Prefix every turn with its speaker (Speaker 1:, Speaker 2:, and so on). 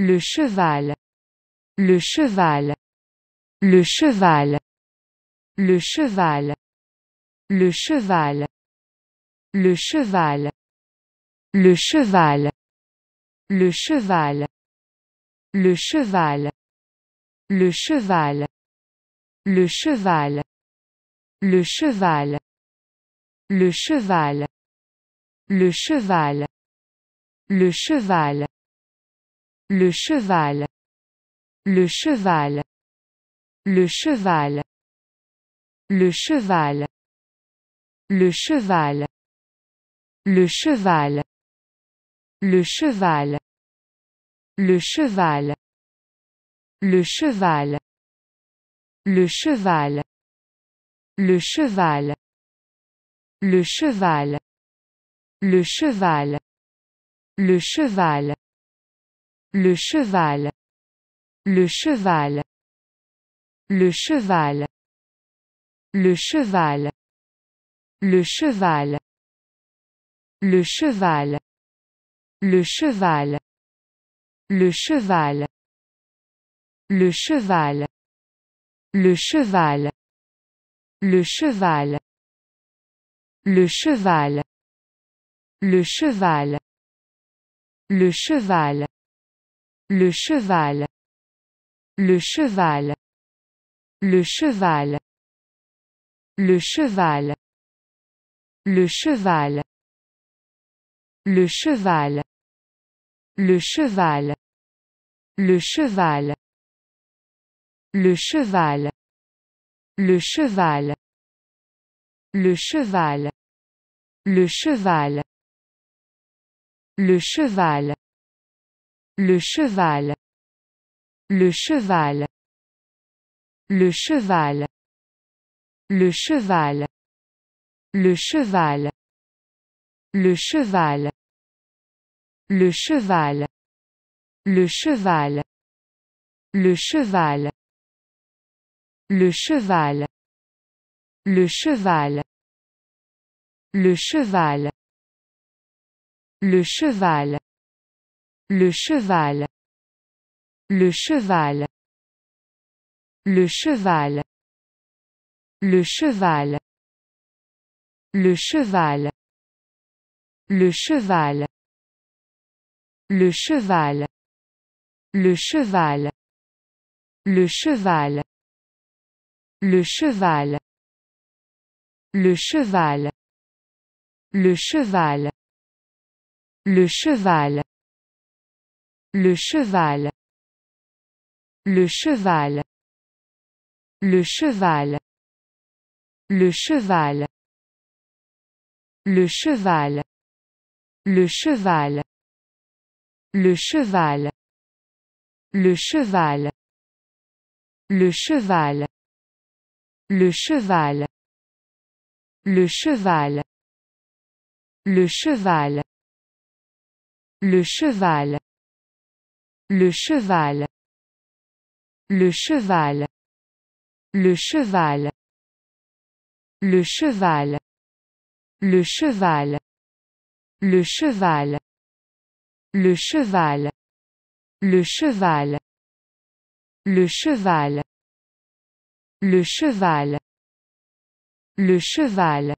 Speaker 1: Le cheval. Le cheval. Le cheval. Le cheval. Le cheval. Le cheval. Le cheval. Le cheval. Le cheval. Le cheval. Le cheval. Le cheval. Le cheval. Le cheval. Le cheval. Le cheval. Le cheval. Le cheval. Le cheval. Le cheval. Le cheval. Le cheval. Le cheval. Le cheval. Le cheval. Le cheval. Le cheval. Le cheval. Le cheval. Le cheval. Le cheval. Le cheval. Le cheval. Le cheval. Le cheval. Le cheval. Le cheval. Le cheval. Le cheval. Le cheval. Le cheval. Le cheval. Le cheval. Le cheval. Le cheval. Le cheval. Le cheval. Le cheval. Le cheval. Le cheval. Le cheval. Le cheval. Le cheval. Le cheval. Le cheval. Le cheval. Le cheval. Le cheval. Le cheval. Le cheval. Le cheval. Le cheval. Le cheval. Le cheval. Le cheval. Le cheval. Le cheval. Le cheval. Le cheval. Le cheval. Le cheval. Le cheval. Le cheval. Le cheval. Le cheval. Le cheval. Le cheval. Le cheval. Le cheval. Le cheval. Le cheval. Le cheval. Le cheval. Le cheval. Le cheval. Le cheval. Le cheval. Le cheval. Le cheval. Le cheval. Le cheval. Le cheval. Le cheval. Le cheval. Le cheval. Le cheval. Le cheval. Le cheval. Le cheval. Le cheval. Le cheval. Le cheval. Le cheval. Le cheval. Le cheval. Le cheval.